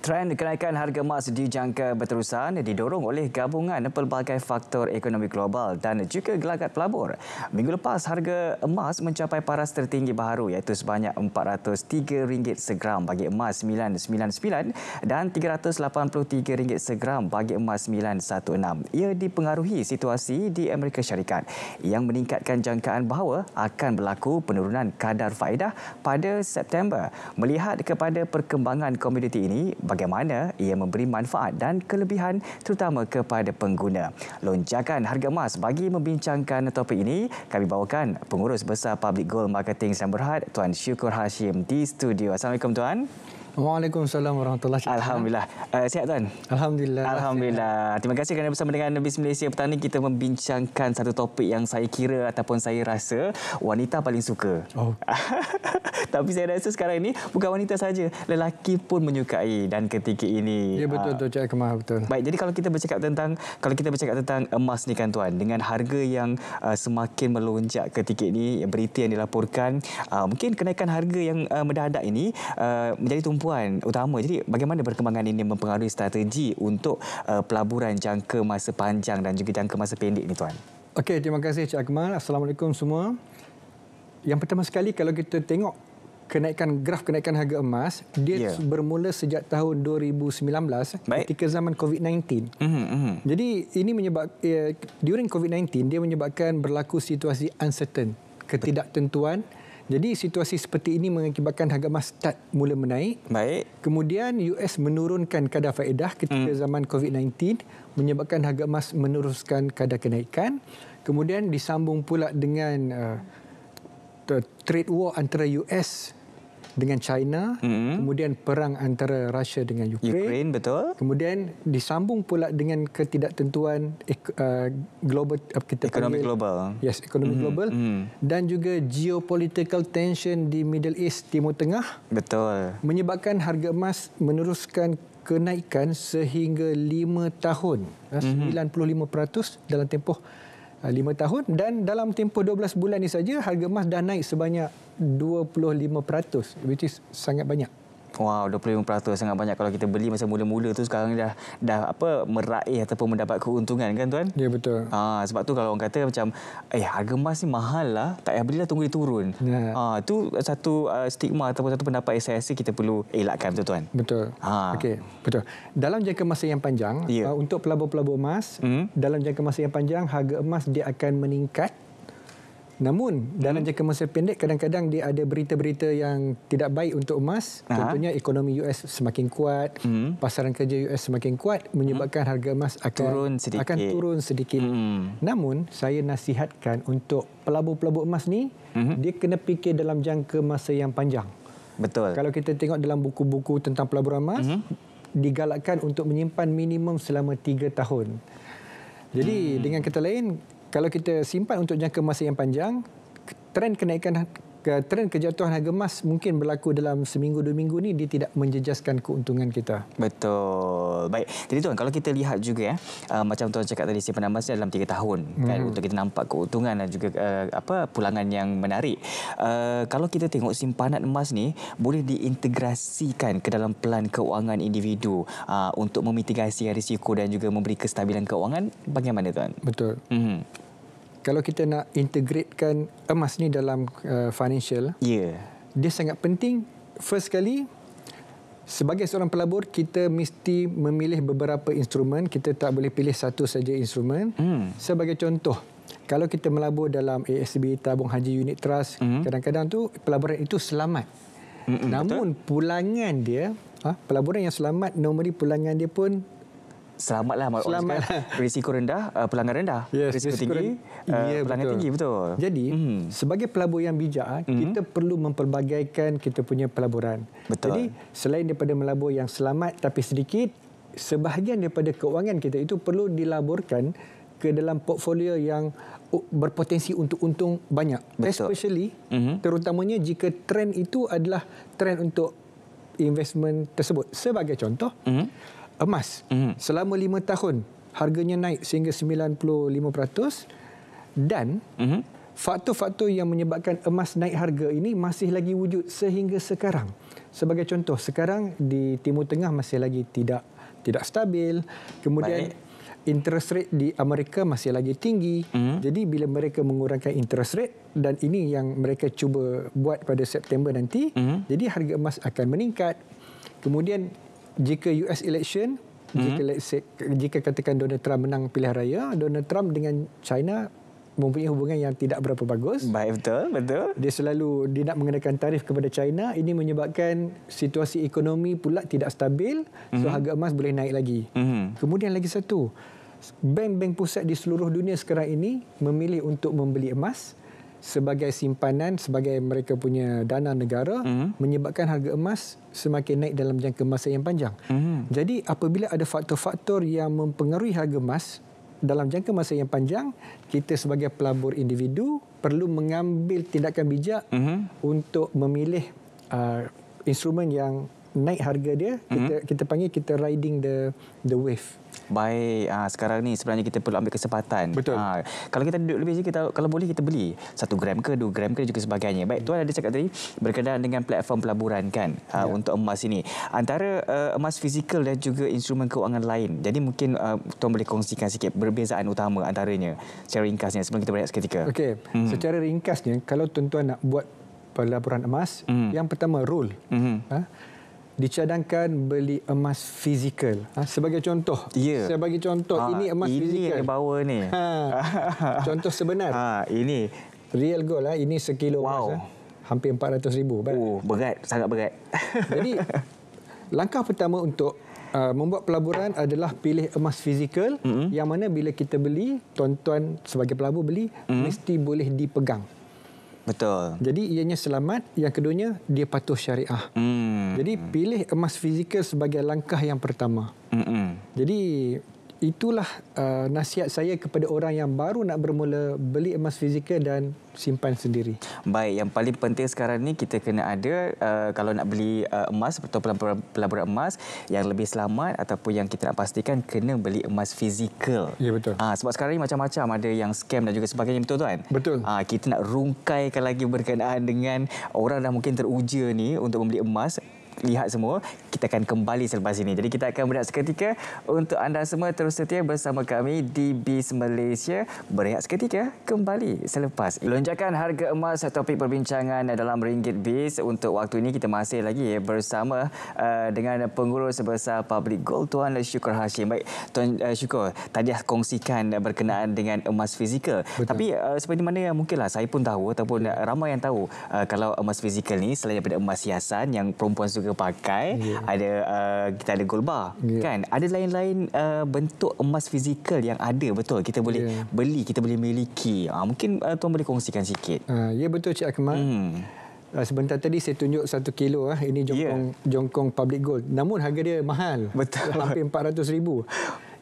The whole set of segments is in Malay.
Tren kenaikan harga emas dijangka berterusan didorong oleh gabungan pelbagai faktor ekonomi global dan juga gelagat pelabur. Minggu lepas harga emas mencapai paras tertinggi baharu iaitu sebanyak RM403 segram bagi emas 999 dan RM383 segram bagi emas 916. Ia dipengaruhi situasi di Amerika Syarikat yang meningkatkan jangkaan bahawa akan berlaku penurunan kadar faedah pada September. Melihat kepada perkembangan komoditi ini, bagaimana ia memberi manfaat dan kelebihan terutama kepada pengguna. Lonjakan harga emas bagi membincangkan topik ini, kami bawakan pengurus besar Public Gold Marketing Sdn Bhd Tuan Syukur Hashim di studio. Assalamualaikum Tuan. Waalaikumsalam warahmatullahi wabarakatuh. Alhamdulillah. Uh, sihat tuan? Alhamdulillah. Alhamdulillah. Terima kasih kerana bersama dengan Nabi Malaysia Petani kita membincangkan satu topik yang saya kira ataupun saya rasa wanita paling suka. Oh. Tapi saya rasa sekarang ini bukan wanita saja, lelaki pun menyukai dan ketika ini. Ya ah. betul tu Cik Kemal betul. Baik, jadi kalau kita bercakap tentang kalau kita bercakap tentang emas ni kan tuan dengan harga yang uh, semakin melonjak ketika ini berita yang dilaporkan uh, mungkin kenaikan harga yang uh, mendadak ini uh, menjadi tumpuan pelabuhan utama. Jadi bagaimana perkembangan ini mempengaruhi strategi untuk uh, pelaburan jangka masa panjang dan juga jangka masa pendek ini tuan? Okey, terima kasih Cik Akmal. Assalamualaikum semua. Yang pertama sekali kalau kita tengok kenaikan graf kenaikan harga emas, dia yeah. bermula sejak tahun 2019 Baik. ketika zaman COVID-19. Mm-hmm. Mhm. Jadi ini menyebab uh, during COVID-19, dia menyebabkan berlaku situasi uncertain, ketidaktentuan jadi situasi seperti ini mengakibatkan harga emas start mula menaik. Baik. Kemudian US menurunkan kadar faedah ketika hmm. zaman COVID-19 menyebabkan harga emas meneruskan kadar kenaikan. Kemudian disambung pula dengan uh, trade war antara US dengan China, mm-hmm. kemudian perang antara Rusia dengan Ukraine. Ukraine betul. Kemudian disambung pula dengan ketidaktentuan ek, uh, global uh, kita ekonomi global. Yes, ekonomi mm-hmm. global mm-hmm. dan juga geopolitical tension di Middle East, Timur Tengah. Betul. Menyebabkan harga emas meneruskan kenaikan sehingga 5 tahun, ya, mm-hmm. 95% dalam tempoh 5 uh, tahun dan dalam tempoh 12 bulan ini saja harga emas dah naik sebanyak 25%, which is sangat banyak. Wow, 25% sangat banyak kalau kita beli masa mula-mula tu sekarang dah dah apa meraih ataupun mendapat keuntungan kan tuan? Ya betul. Ah sebab tu kalau orang kata macam eh harga emas ni mahal lah, tak payah belilah tunggu dia turun. Ya. Ah tu satu uh, stigma ataupun satu pendapat yang saya rasa kita perlu elakkan betul tuan. Betul. Ha. Okey, betul. Dalam jangka masa yang panjang ya. Ah, untuk pelabur-pelabur emas, hmm? dalam jangka masa yang panjang harga emas dia akan meningkat Namun dalam hmm. jangka masa pendek kadang-kadang dia ada berita-berita yang tidak baik untuk emas. Contohnya ekonomi US semakin kuat, hmm. pasaran kerja US semakin kuat menyebabkan hmm. harga emas akan turun sedikit. Akan turun sedikit. Hmm. Namun saya nasihatkan untuk pelabur-pelabur emas ni hmm. dia kena fikir dalam jangka masa yang panjang. Betul. Kalau kita tengok dalam buku-buku tentang pelaburan emas hmm. digalakkan untuk menyimpan minimum selama tiga tahun. Jadi hmm. dengan kata lain kalau kita simpan untuk jangka masa yang panjang, trend kenaikan ke, tren kejatuhan harga emas mungkin berlaku dalam seminggu dua minggu ni dia tidak menjejaskan keuntungan kita. Betul. Baik. Jadi tuan kalau kita lihat juga ya uh, macam tuan cakap tadi simpanan emas ni dalam tiga tahun kan, hmm. kan untuk kita nampak keuntungan dan juga uh, apa pulangan yang menarik. Uh, kalau kita tengok simpanan emas ni boleh diintegrasikan ke dalam pelan keuangan individu uh, untuk memitigasi risiko dan juga memberi kestabilan keuangan bagaimana tuan? Betul. Mhm. uh kalau kita nak integratekan emas ni dalam uh, financial, yeah. dia sangat penting. First sekali, sebagai seorang pelabur, kita mesti memilih beberapa instrumen. Kita tak boleh pilih satu saja instrumen. Mm. Sebagai contoh, kalau kita melabur dalam ASB, Tabung Haji Unit Trust, hmm. kadang-kadang mm. tu pelaburan itu selamat. Mm-mm, hmm, Namun betul? pulangan dia, ha, pelaburan yang selamat, normally pulangan dia pun selamatlah maksud Selamat. saya risiko rendah uh, pelanggan rendah yes, risiko, risiko tinggi rend- uh, pelanggan betul. tinggi betul jadi mm. sebagai pelabur yang bijak mm. kita perlu memperbagaikan kita punya pelaburan betul. jadi selain daripada melabur yang selamat tapi sedikit sebahagian daripada keuangan kita itu perlu dilaburkan ke dalam portfolio yang berpotensi untuk untung banyak betul. especially mm-hmm. terutamanya jika trend itu adalah trend untuk investment tersebut sebagai contoh mm-hmm emas mm. selama lima tahun harganya naik sehingga 95% dan mm. faktor-faktor yang menyebabkan emas naik harga ini masih lagi wujud sehingga sekarang. Sebagai contoh sekarang di Timur Tengah masih lagi tidak tidak stabil. Kemudian Baik. interest rate di Amerika masih lagi tinggi. Mm. Jadi bila mereka mengurangkan interest rate dan ini yang mereka cuba buat pada September nanti, mm. jadi harga emas akan meningkat. Kemudian jika US election mm-hmm. jika jika katakan Donald Trump menang pilihan raya Donald Trump dengan China mempunyai hubungan yang tidak berapa bagus. Baik betul, betul. Dia selalu dia nak mengenakan tarif kepada China, ini menyebabkan situasi ekonomi pula tidak stabil, mm-hmm. so hmm. harga emas boleh naik lagi. Mm-hmm. Kemudian lagi satu, bank-bank pusat di seluruh dunia sekarang ini memilih untuk membeli emas sebagai simpanan sebagai mereka punya dana negara mm -hmm. menyebabkan harga emas semakin naik dalam jangka masa yang panjang. Mm -hmm. Jadi apabila ada faktor-faktor yang mempengaruhi harga emas dalam jangka masa yang panjang, kita sebagai pelabur individu perlu mengambil tindakan bijak mm -hmm. untuk memilih uh, instrumen yang naik harga dia mm-hmm. kita mhm. kita panggil kita riding the the wave baik aa, ah, sekarang ni sebenarnya kita perlu ambil kesempatan betul aa, ah, kalau kita duduk lebih je kita kalau boleh kita beli satu gram ke dua gram ke juga sebagainya baik mm-hmm. tuan ada cakap tadi berkenaan dengan platform pelaburan kan aa, yeah. Ya. untuk emas ini antara uh, emas fizikal dan juga instrumen keuangan lain jadi mungkin uh, tuan boleh kongsikan sikit perbezaan utama antaranya secara ringkasnya sebelum kita berehat seketika okey mm-hmm. secara ringkasnya kalau tuan-tuan nak buat pelaburan emas mm-hmm. yang pertama rule mm-hmm. ha? dicadangkan beli emas fizikal. Ha, sebagai contoh, ya. saya bagi contoh, ha, ini emas ini fizikal. Ini yang bawa ni. Ha, contoh sebenar. Ha, ini. Real gold, ha, ini sekilo emas. Ha, hampir 400 ribu. Oh, berat, sangat berat. Jadi, langkah pertama untuk uh, membuat pelaburan adalah pilih emas fizikal mm -hmm. yang mana bila kita beli, tuan-tuan sebagai pelabur beli, mm -hmm. mesti boleh dipegang. Betul. Jadi ianya selamat. Yang keduanya, dia patuh syariah. Hmm. Jadi pilih emas fizikal sebagai langkah yang pertama. Hmm. Jadi itulah uh, nasihat saya kepada orang yang baru nak bermula beli emas fizikal dan simpan sendiri. Baik, yang paling penting sekarang ni kita kena ada uh, kalau nak beli uh, emas atau pelaburan emas yang lebih selamat ataupun yang kita nak pastikan kena beli emas fizikal. Ya betul. Ha, sebab sekarang ni macam-macam ada yang scam dan juga sebagainya betul tuan? Betul. Ha, kita nak rungkaikan lagi berkenaan dengan orang dah mungkin teruja ni untuk membeli emas lihat semua. Kita akan kembali selepas ini. Jadi kita akan berehat seketika untuk anda semua terus setia bersama kami di Bis Malaysia. Berehat seketika kembali selepas ini. Lonjakan harga emas topik perbincangan dalam Ringgit Bis. Untuk waktu ini kita masih lagi bersama eh, dengan pengurus sebesar Public Gold Tuan Syukur Hashim. Baik Tuan uh, Syukur, tadi kongsikan berkenaan dengan emas fizikal. Betul. Tapi uh, seperti mana yang mungkinlah saya pun tahu ataupun ramai yang tahu kalau emas fizikal ni selain daripada emas hiasan yang perempuan suka mereka pakai yeah. ada uh, kita ada gold bar yeah. kan ada lain-lain uh, bentuk emas fizikal yang ada betul kita boleh yeah. beli kita boleh miliki uh, mungkin uh, tuan boleh kongsikan sikit uh, ya yeah, betul cik akmal hmm ah, sebentar tadi saya tunjuk satu kilo ah ini ya. jongkong yeah. jongkong public gold namun harga dia mahal Betul. hampir 400 ribu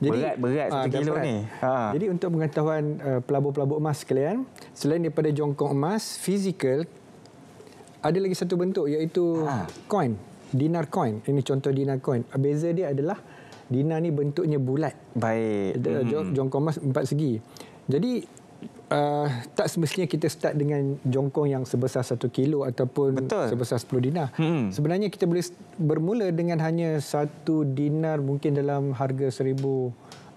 jadi berat berat satu kilo ni ha. jadi untuk pengetahuan uh, pelabur-pelabur emas kalian, selain daripada jongkong emas fizikal ada lagi satu bentuk iaitu ha. coin dinar coin. Ini contoh dinar coin. Beza dia adalah dinar ni bentuknya bulat. Baik. Hmm. Jongkong emas empat segi. Jadi uh, tak semestinya kita start dengan jongkong yang sebesar satu kilo ataupun Betul. sebesar sepuluh dinar. Hmm. Sebenarnya kita boleh bermula dengan hanya satu dinar mungkin dalam harga seribu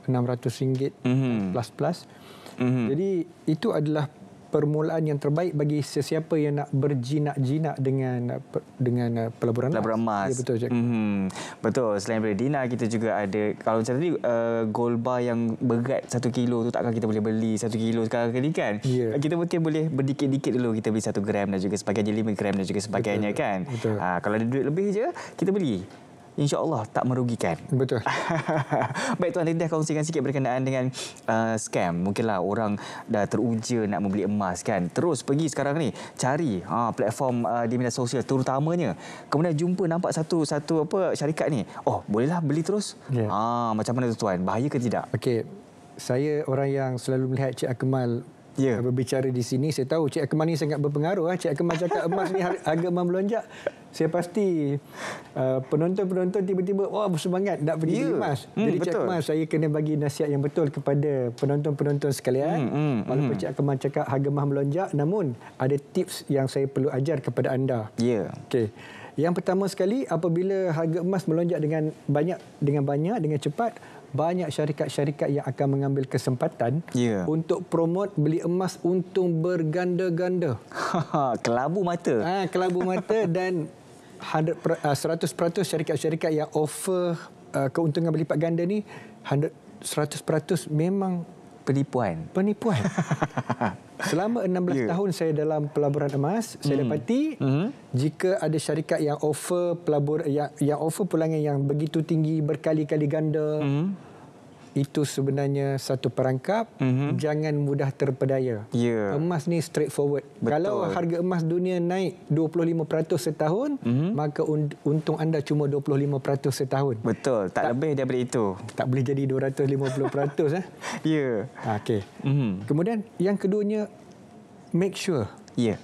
enam ratus ringgit hmm. plus plus. Mm-hmm. Jadi itu adalah permulaan yang terbaik bagi sesiapa yang nak berjinak-jinak dengan dengan eh, pelaburan Pelaburan emas. Ya, betul, Cik. Mm-hmm. Betul. Selain daripada Dina, kita juga ada, kalau macam tadi, uh, gold bar yang berat satu kilo tu takkan kita boleh beli satu kilo sekarang ni kan? Yeah. Kita mungkin boleh berdikit-dikit dulu kita beli satu gram dan juga sebagainya, lima gram dan juga sebagainya betul. kan? Betul. Uh, kalau ada duit lebih je, kita beli. InsyaAllah tak merugikan. Betul. Baik Tuan Tindah kongsikan sikit berkenaan dengan uh, scam. Mungkinlah orang dah teruja nak membeli emas kan. Terus pergi sekarang ni cari ha, platform uh, di media sosial terutamanya. Kemudian jumpa nampak satu satu apa syarikat ni. Oh bolehlah beli terus. Yeah. Ya. Ha, macam mana Tuan? Bahaya ke tidak? Okey. Saya orang yang selalu melihat Cik Akmal yeah. berbicara di sini. Saya tahu Cik Akmal ini sangat berpengaruh. Ha. Cik Akmal cakap emas ni harga memelonjak. Saya pasti uh, penonton-penonton uh, tiba-tiba wah oh, semangat nak beli yeah. emas. Jadi mm, Cik Akmal saya kena bagi nasihat yang betul kepada penonton-penonton sekalian. Mm, mm, Walaupun Cik Akmal cakap harga emas melonjak namun ada tips yang saya perlu ajar kepada anda. Yeah. Okay. Yang pertama sekali apabila harga emas melonjak dengan banyak dengan banyak dengan cepat banyak syarikat-syarikat yang akan mengambil kesempatan yeah. untuk promote beli emas untung berganda-ganda. kelabu mata. Ha, kelabu mata dan 100% uh, syarikat-syarikat yang offer uh, keuntungan berlipat ganda ni 100% memang penipuan. Penipuan. Selama 16 yeah. tahun saya dalam pelaburan emas, mm. saya hmm. dapati mm jika ada syarikat yang offer pelabur yang, yang offer pulangan yang begitu tinggi berkali-kali ganda, mm itu sebenarnya satu perangkap mm -hmm. jangan mudah terpedaya. Yeah. Emas ni straight straightforward. Kalau harga emas dunia naik 25% setahun, mm -hmm. maka untung anda cuma 25% setahun. Betul, tak, tak lebih daripada itu. Tak boleh jadi 250% eh. Ya. Yeah. Okey. Mm -hmm. Kemudian yang keduanya make sure. Ya. Yeah.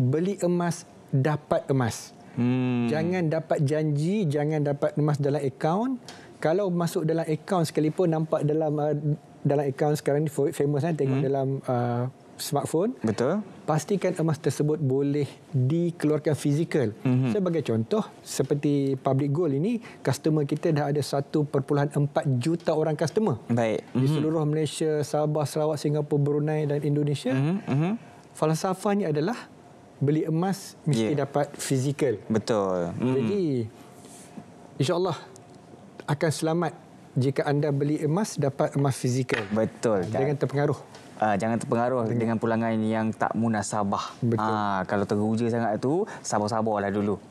Beli emas dapat emas. Hmm. Jangan dapat janji, jangan dapat emas dalam akaun kalau masuk dalam akaun sekalipun nampak dalam uh, dalam akaun sekarang ni famous kan tengok hmm. dalam uh, smartphone betul pastikan emas tersebut boleh dikeluarkan fizikal hmm. sebagai contoh seperti public gold ini customer kita dah ada 1.4 juta orang customer baik hmm. di seluruh Malaysia Sabah Sarawak Singapura Brunei dan Indonesia hmm. Hmm. falsafahnya adalah beli emas mesti yeah. dapat fizikal betul hmm. jadi insyaallah akan selamat jika anda beli emas dapat emas fizikal. Betul. Ah, jangan terpengaruh. Uh, jangan terpengaruh dengan, dengan pulangan yang tak munasabah. Betul. Ha, kalau teruja sangat itu, sabar-sabarlah dulu.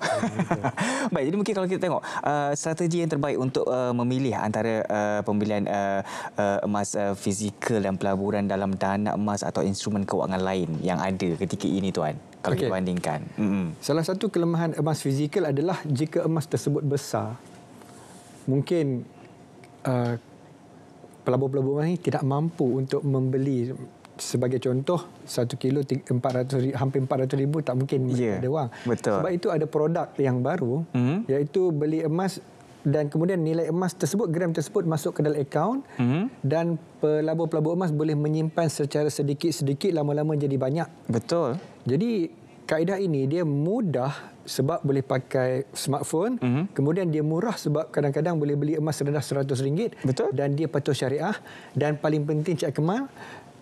Baik, jadi mungkin kalau kita tengok uh, strategi yang terbaik untuk uh, memilih antara uh, pembelian uh, uh, emas uh, fizikal dan pelaburan dalam dana emas atau instrumen kewangan lain yang ada ketika ini tuan. Kalau okay. dibandingkan. Mm -hmm. Salah satu kelemahan emas fizikal adalah jika emas tersebut besar, mungkin uh, pelabur-pelabur ini tidak mampu untuk membeli sebagai contoh satu kilo 400, hampir 400 ribu tak mungkin yeah. ada wang. Betul. Sebab itu ada produk yang baru mm -hmm. iaitu beli emas dan kemudian nilai emas tersebut, gram tersebut masuk ke dalam akaun mm -hmm. dan pelabur-pelabur emas boleh menyimpan secara sedikit-sedikit lama-lama jadi banyak. Betul. Jadi kaedah ini dia mudah sebab boleh pakai smartphone mm-hmm. kemudian dia murah sebab kadang-kadang boleh beli emas rendah RM100 Betul. dan dia patuh syariah dan paling penting Cik Kemal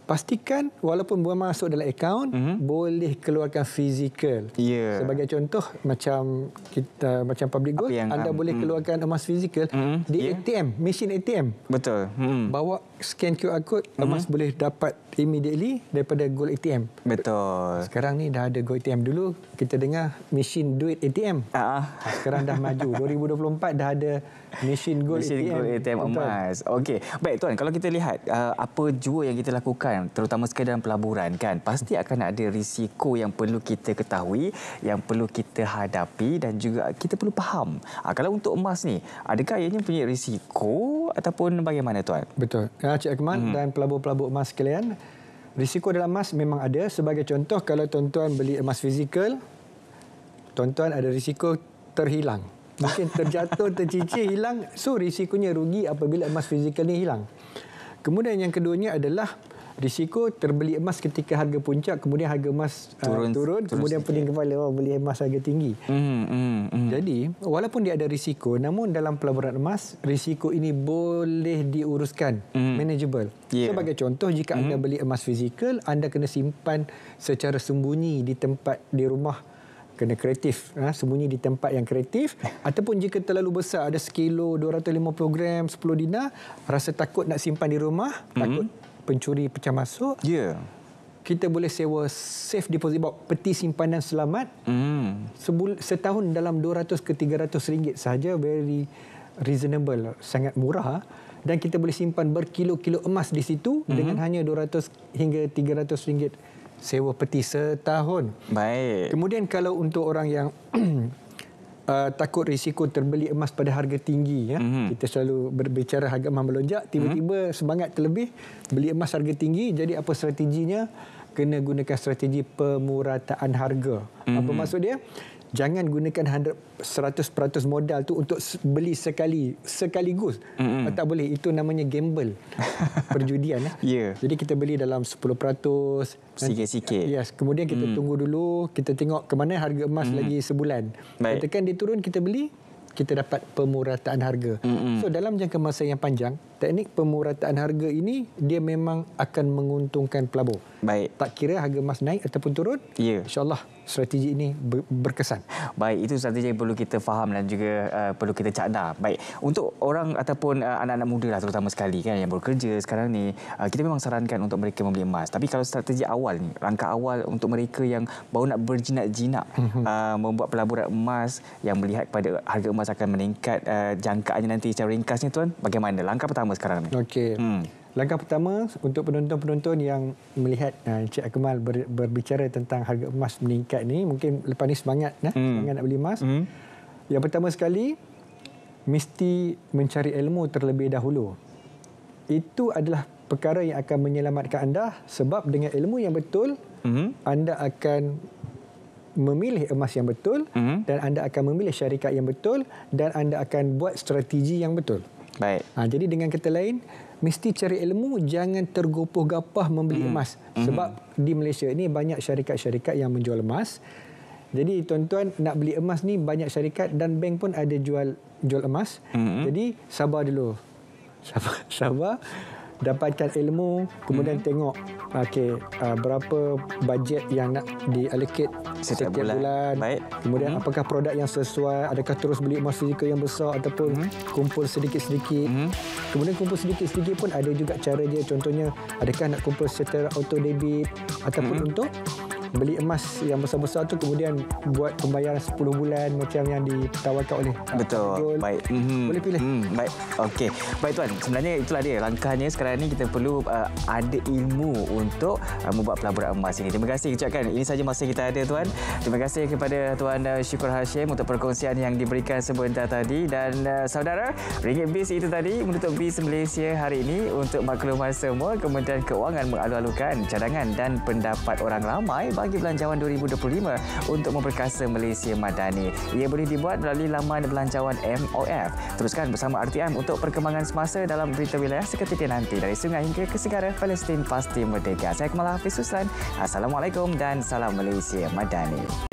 pastikan walaupun buang masuk dalam akaun mm-hmm. boleh keluarkan fizikal yeah. sebagai contoh macam kita macam public gold anda um, boleh hmm. keluarkan emas fizikal mm-hmm. di yeah. ATM mesin ATM betul mm-hmm. bawa scan QR code, mm -hmm. emas boleh dapat immediately daripada gold ATM. Betul. Sekarang ni dah ada gold ATM dulu, kita dengar mesin duit ATM. Uh ah. -huh. Ah, sekarang dah maju. 2024 dah ada mesin gold machine ATM. gold ATM emas. Okay, Baik tuan, kalau kita lihat uh, apa jua yang kita lakukan, terutama sekali dalam pelaburan kan, pasti akan ada risiko yang perlu kita ketahui, yang perlu kita hadapi dan juga kita perlu faham. Uh, kalau untuk emas ni, adakah ianya punya risiko ataupun bagaimana tuan? Betul. Uh, ya, Cik Akman mm -hmm. dan pelabur-pelabur emas sekalian. Risiko dalam emas memang ada. Sebagai contoh, kalau tuan-tuan beli emas fizikal, tuan-tuan ada risiko terhilang. Mungkin terjatuh, tercicir, hilang. So, risikonya rugi apabila emas fizikal ini hilang. Kemudian yang keduanya adalah risiko terbeli emas ketika harga puncak kemudian harga emas uh, turun, turun, kemudian pening kepala oh, beli emas harga tinggi mm, mm, mm. jadi walaupun dia ada risiko namun dalam pelaburan emas risiko ini boleh diuruskan mm. manageable yeah. sebagai contoh jika mm. anda hmm. beli emas fizikal anda kena simpan secara sembunyi di tempat di rumah kena kreatif ha? sembunyi di tempat yang kreatif ataupun jika terlalu besar ada sekilo 250 gram 10 dina, rasa takut nak simpan di rumah mm. takut hmm pencuri pecah masuk. Ya. Yeah. Kita boleh sewa safe deposit box, peti simpanan selamat. Mm. Sebul, setahun dalam 200 ke 300 ringgit saja very reasonable, sangat murah ha. dan kita boleh simpan berkilo-kilo emas di situ mm-hmm. dengan hanya 200 hingga 300 ringgit sewa peti setahun. Baik. Kemudian kalau untuk orang yang uh, takut risiko terbeli emas pada harga tinggi ya. Mm -hmm. Kita selalu berbicara harga emas melonjak, tiba-tiba mm -hmm. semangat terlebih beli emas harga tinggi. Jadi apa strateginya? Kena gunakan strategi pemurataan harga. Mm -hmm. Apa mhm. maksud dia? jangan gunakan 100 100% modal tu untuk beli sekali sekaligus. Mm-hmm. Tak boleh. Itu namanya gamble. Perjudian lah. Eh? yeah. Jadi kita beli dalam 10% sikit-sikit. Yes, kemudian kita mm. tunggu dulu, kita tengok ke mana harga emas mm-hmm. lagi sebulan. Baik. Katakan dia turun kita beli, kita dapat pemurataan harga. Mm-hmm. So dalam jangka masa yang panjang, teknik pemurataan harga ini dia memang akan menguntungkan pelabur. Baik. Tak kira harga emas naik ataupun turun. Ya. InsyaAllah strategi ini berkesan. Baik, itu strategi yang perlu kita faham dan juga uh, perlu kita cakna. Baik, untuk orang ataupun uh, anak-anak muda lah terutama sekali kan yang baru kerja sekarang ni, uh, kita memang sarankan untuk mereka membeli emas. Tapi kalau strategi awal ni, langkah awal untuk mereka yang baru nak berjinak-jinak mhm. uh, membuat pelaburan emas yang melihat kepada harga emas akan meningkat uh, jangkaannya nanti secara ringkasnya tuan, bagaimana? Langkah pertama pertama sekarang ni. Okey. Hmm. Langkah pertama untuk penonton-penonton yang melihat ah, Encik Akmal ber, berbicara tentang harga emas meningkat ni, mungkin lepas ni semangat nah, hmm. semangat nak beli emas. Hmm. Yang pertama sekali mesti mencari ilmu terlebih dahulu. Itu adalah perkara yang akan menyelamatkan anda sebab dengan ilmu yang betul, hmm. anda akan memilih emas yang betul mm-hmm. dan anda akan memilih syarikat yang betul dan anda akan buat strategi yang betul. Baik. Ha, jadi dengan kata lain, mesti cari ilmu, jangan tergopoh-gapah membeli hmm. emas. Hmm. Sebab hmm. di Malaysia ini banyak syarikat-syarikat yang menjual emas. Jadi tuan-tuan nak beli emas ni banyak syarikat dan bank pun ada jual jual emas. Hmm. Jadi sabar dulu. Sabar, sabar dapatkan ilmu kemudian hmm. tengok okey uh, berapa bajet yang nak dialokate setiap, setiap bulan, bulan. kemudian hmm. apakah produk yang sesuai adakah terus beli emas fizikal yang besar ataupun hmm. kumpul sedikit-sedikit hmm. kemudian kumpul sedikit-sedikit pun ada juga cara dia contohnya adakah nak kumpul secara auto debit ataupun hmm. untuk beli emas yang besar-besar tu kemudian buat pembayaran 10 bulan macam yang ditawarkan oleh uh, betul Jol. baik mm -hmm. boleh pilih mm, baik okey baik tuan sebenarnya itulah dia langkahnya sekarang ni kita perlu uh, ada ilmu untuk uh, membuat pelaburan emas ini terima kasih ucapkan ini saja masa kita ada tuan terima kasih kepada tuan uh, Syukur Hashim untuk perkongsian yang diberikan sebentar tadi dan uh, saudara ringgit bis itu tadi menutup bis Malaysia hari ini untuk maklumat semua Kementerian Keuangan mengalu-alukan cadangan dan pendapat orang ramai bagi belanjawan 2025 untuk memperkasa Malaysia Madani. Ia boleh dibuat melalui laman belanjawan MOF. Teruskan bersama RTM untuk perkembangan semasa dalam berita wilayah seketika nanti dari sungai hingga ke segara Palestin pasti merdeka. Saya Kemal Hafiz Suslan. Assalamualaikum dan salam Malaysia Madani.